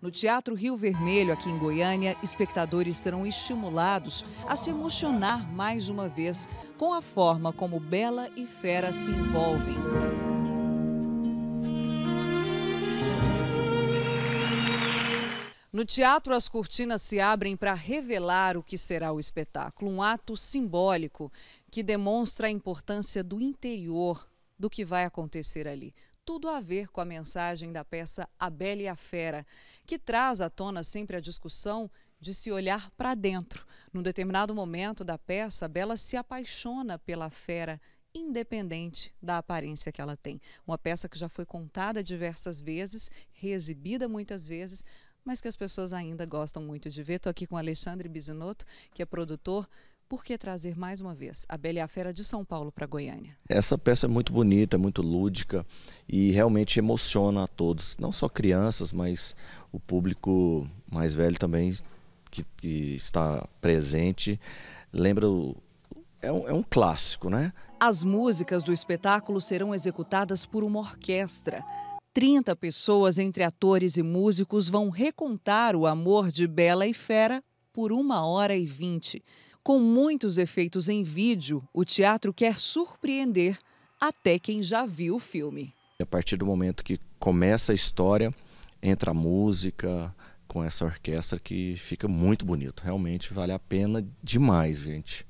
No Teatro Rio Vermelho, aqui em Goiânia, espectadores serão estimulados a se emocionar mais uma vez com a forma como Bela e Fera se envolvem. No teatro, as cortinas se abrem para revelar o que será o espetáculo, um ato simbólico que demonstra a importância do interior do que vai acontecer ali tudo a ver com a mensagem da peça A Bela e a Fera, que traz à tona sempre a discussão de se olhar para dentro. Num determinado momento da peça, a Bela se apaixona pela fera independente da aparência que ela tem. Uma peça que já foi contada diversas vezes, reexibida muitas vezes, mas que as pessoas ainda gostam muito de ver. Estou aqui com Alexandre Bisinotto, que é produtor, por que trazer mais uma vez a Bela e a Fera de São Paulo para Goiânia? Essa peça é muito bonita, é muito lúdica e realmente emociona a todos, não só crianças, mas o público mais velho também que, que está presente. Lembra o, é um, é um, clássico, né? As músicas do espetáculo serão executadas por uma orquestra. 30 pessoas, entre atores e músicos, vão recontar o amor de Bela e Fera por uma hora e vinte. Com muitos efeitos em vídeo, o teatro quer surpreender até quem já viu o filme. A partir do momento que começa a história, entra a música com essa orquestra que fica muito bonito. Realmente vale a pena demais, gente.